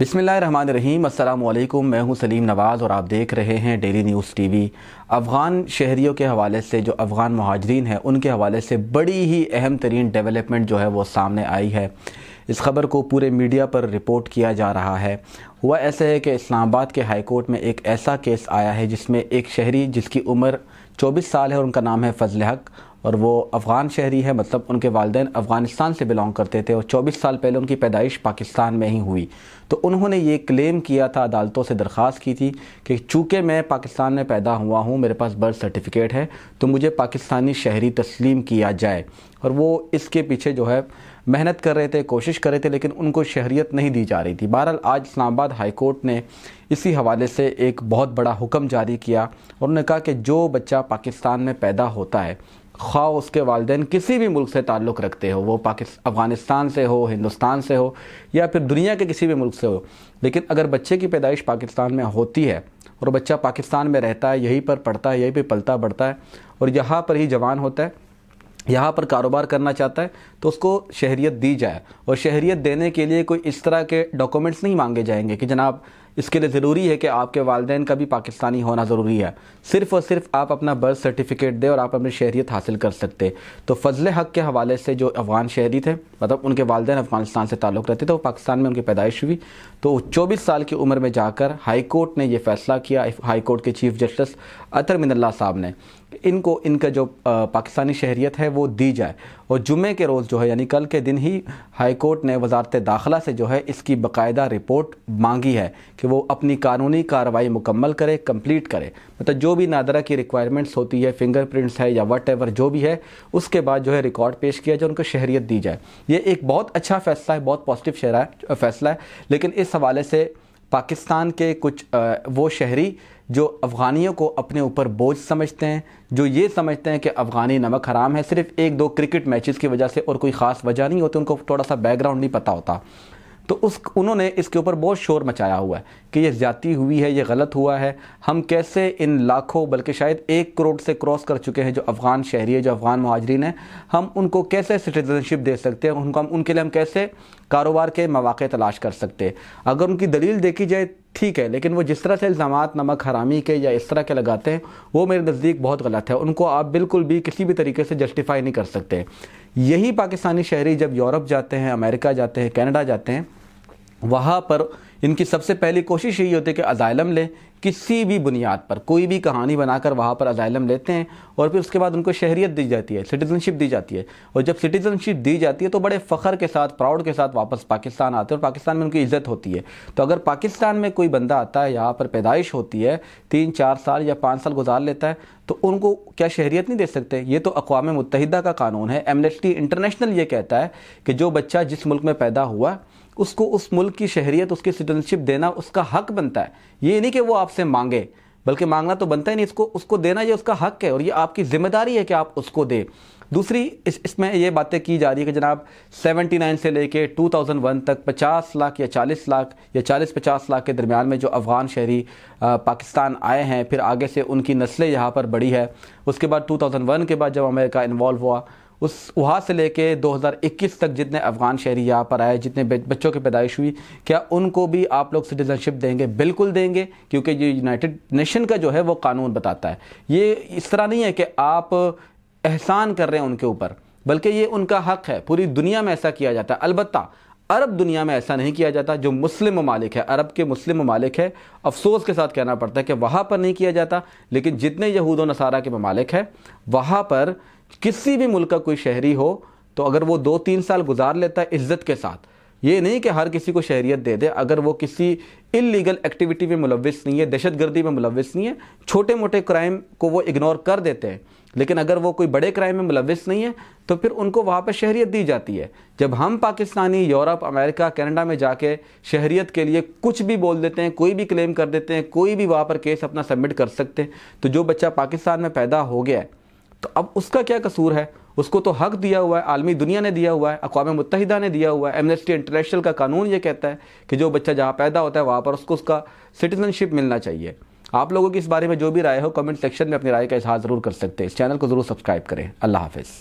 बिसमीम अल्लाम मैं हूं सलीम नवाज़ और आप देख रहे हैं डेली न्यूज़ टीवी अफ़गान शहरीों के हवाले से जो अफ़गान महाजरीन हैं उनके हवाले से बड़ी ही अहम तरीन डेवलपमेंट जो है वो सामने आई है इस खबर को पूरे मीडिया पर रिपोर्ट किया जा रहा है हुआ ऐसा है कि इस्लामाबाद के हाईकोर्ट में एक ऐसा केस आया है जिसमें एक शहरी जिसकी उम्र चौबीस साल है और उनका नाम है फजल हक और वो अफ़गान शहरी है मतलब उनके वालदे अफ़गानिस्तान से बिलोंग करते थे और 24 साल पहले उनकी पैदाइश पाकिस्तान में ही हुई तो उन्होंने ये क्लेम किया था अदालतों से दरख्वास्त की थी कि चूँकि मैं पाकिस्तान में पैदा हुआ हूँ मेरे पास बर्थ सर्टिफिकेट है तो मुझे पाकिस्तानी शहरी तस्लीम किया जाए और वो इसके पीछे जो है मेहनत कर रहे थे कोशिश कर रहे थे लेकिन उनको शहरीत नहीं दी जा रही थी बहरहाल आज इस्लामाबाद हाई कोर्ट ने इसी हवाले से एक बहुत बड़ा हुक्म जारी किया और उन्होंने कहा कि जो बच्चा पाकिस्तान में पैदा होता है ख़्वा उसके वालदे किसी भी मुल्क से ताल्लुक़ रखते हो वो पाकिस्तान अफ़गानिस्तान से हो हिंदुस्तान से हो या फिर दुनिया के किसी भी मुल्क से हो लेकिन अगर बच्चे की पैदाइश पाकिस्तान में होती है और बच्चा पाकिस्तान में रहता है यहीं पर पढ़ता है यहीं पर पलता बढ़ता है और यहाँ पर ही जवान होता है यहाँ पर कारोबार करना चाहता है तो उसको शहरीत दी जाए और शहरीत देने के लिए कोई इस तरह के डॉक्यूमेंट्स नहीं मांगे जाएंगे कि जनाब इसके लिए ज़रूरी है कि आपके वालदे का भी पाकिस्तानी होना ज़रूरी है सिर्फ़ और सिर्फ आप अपना बर्थ सर्टिफिकेट दें और आप अपनी शहरीत हासिल कर सकते तो फजल हक़ के हवाले से जो अफ़गान शहरी थे मतलब उनके वालदेन अफ़गानिस्तान से ताल्लुक़ रहते थे वो पाकिस्तान में उनकी पैदाइश हुई तो चौबीस साल की उम्र में जाकर हाई कोर्ट ने यह फ़ैसला किया हाई कोर्ट के चीफ जस्टिस अतर मिनल्ला साहब ने इनको इनका जो पाकिस्तानी शहरीत है वो दी जाए और जुमे के रोज़ जो है यानी कल के दिन ही हाईकोर्ट ने वजारत दाखिला से जो है इसकी बाकायदा रिपोर्ट मांगी है कि वो अपनी कानूनी कार्रवाई मुकम्मल करे कंप्लीट करे मतलब जो भी नादरा की रिक्वायरमेंट्स होती है फिंगरप्रिंट्स है या वट एवर जो भी है उसके बाद जो है रिकॉर्ड पेश किया जाए उनको शहरीत दी जाए ये एक बहुत अच्छा फैसला है बहुत पॉजिटिव फैसला है लेकिन इस हवाले से पाकिस्तान के कुछ वो शहरी जो अफ़गानियों को अपने ऊपर बोझ समझते हैं जो ये समझते हैं कि अफ़गानी नमक हराम है सिर्फ एक दो क्रिकेट मैचेस की वजह से और कोई ख़ास वजह नहीं होती उनको थोड़ा सा बैकग्राउंड नहीं पता होता तो उस उन्होंने इसके ऊपर बहुत शोर मचाया हुआ है कि ये ज़्यादा हुई है ये गलत हुआ है हम कैसे इन लाखों बल्कि शायद एक करोड़ से क्रॉस कर चुके हैं जो अफ़गान शहरी है जो अफ़गान महाजरीन हैं हम उनको कैसे सिटीजनशिप दे सकते हैं उनको हम उनके लिए हम कैसे कारोबार के मौाक़े तलाश कर सकते हैं अगर उनकी दलील देखी जाए ठीक है लेकिन वो जिस तरह से इल्ज़ाम नमक हरामी के या इस तरह के लगाते हैं वो मेरे नज़दीक बहुत गलत है उनको आप बिल्कुल भी किसी भी तरीके से जस्टिफाई नहीं कर सकते यही पाकिस्तानी शहरी जब यूरोप जाते हैं अमेरिका जाते हैं कनाडा जाते हैं वहाँ पर इनकी सबसे पहली कोशिश यही होती है कि अजाइलम लें किसी भी बुनियाद पर कोई भी कहानी बनाकर वहाँ पर अजाइलम लेते हैं और फिर उसके बाद उनको शहरीत दी जाती है सिटीजनशिप दी जाती है और जब सिटीजनशिप दी जाती है तो बड़े फ़खर के साथ प्राउड के साथ वापस पाकिस्तान आते हैं और पाकिस्तान में उनकी इज़्ज़त होती है तो अगर पाकिस्तान में कोई बंदा आता है यहाँ पर पैदाइश होती है तीन चार साल या पाँच साल गुजार लेता है तो उनको क्या शहरीत नहीं दे सकते ये तो अकवा मुतहदा का कानून है एमनेस्टी इंटरनेशनल ये कहता है कि जो बच्चा जिस मुल्क में पैदा हुआ उसको उस मुल्क की शहरीत उसकी सिटीजनशिप देना उसका हक बनता है ये नहीं कि वो आप आपसे मांगे बल्कि मांगना तो बनता ही नहीं इसको उसको देना ये उसका हक है और ये आपकी जिम्मेदारी है कि आप उसको दें दूसरी इस, इसमें ये बातें की जा रही है कि जनाब 79 से लेके 2001 तक 50 लाख या 40 लाख या 40-50 लाख के दरमियान में जो अफ़गान शहरी पाकिस्तान आए हैं फिर आगे से उनकी नस्लें यहाँ पर बढ़ी है उसके बाद 2001 के बाद जब अमेरिका इन्वॉल्व हुआ उस वहाँ से लेके 2021 तक जितने अफ़गान शहरी यहाँ पर आए जितने बच्चों की पैदाइश हुई क्या उनको भी आप लोग सिटीज़नशिप देंगे बिल्कुल देंगे क्योंकि ये यूनाइटेड नेशन का जो है वो कानून बताता है ये इस तरह नहीं है कि आप एहसान कर रहे हैं उनके ऊपर बल्कि ये उनका हक है पूरी दुनिया में ऐसा किया जाता है अलबत् अरब दुनिया में ऐसा नहीं किया जाता जो मुस्लिम ममालिक है अरब के मुस्लिम ममालिक है अफसोस के साथ कहना पड़ता है कि वहाँ पर नहीं किया जाता लेकिन जितने यहूद नसारा के ममालिक है वहाँ पर किसी भी मुल्क का कोई शहरी हो तो अगर वो दो तीन साल गुजार लेता है इज्जत के साथ ये नहीं कि हर किसी को शहरीत दे दे अगर वो किसी इलीगल एक्टिविटी में मुलविस नहीं है दहशत गर्दी में मुलविस नहीं है छोटे मोटे क्राइम को वो इग्नोर कर देते हैं लेकिन अगर वो कोई बड़े क्राइम में मुलविस नहीं है तो फिर उनको वहाँ पर शहरीत दी जाती है जब हम पाकिस्तानी यूरोप अमेरिका कनाडा में जाके शहरीत के लिए कुछ भी बोल देते हैं कोई भी क्लेम कर देते हैं कोई भी वहाँ पर केस अपना सबमिट कर सकते हैं तो जो बच्चा पाकिस्तान में पैदा हो गया है तो अब उसका क्या कसूर है उसको तो हक दिया हुआ है आलमी दुनिया ने दिया हुआ है अकवा मुतहदा ने दिया हुआ है एमनेस्टी इंटरनेशनल का कानून ये कहता है कि जो बच्चा जहाँ पैदा होता है वहाँ पर उसको उसका सिटीजनशिप मिलना चाहिए आप लोगों की इस बारे में जो भी राय हो कमेंट सेक्शन में अपनी राय का इजहार ज़रूर कर सकते हैं इस चैनल को ज़रूर सब्सक्राइब करें अल्लाह हाफिज़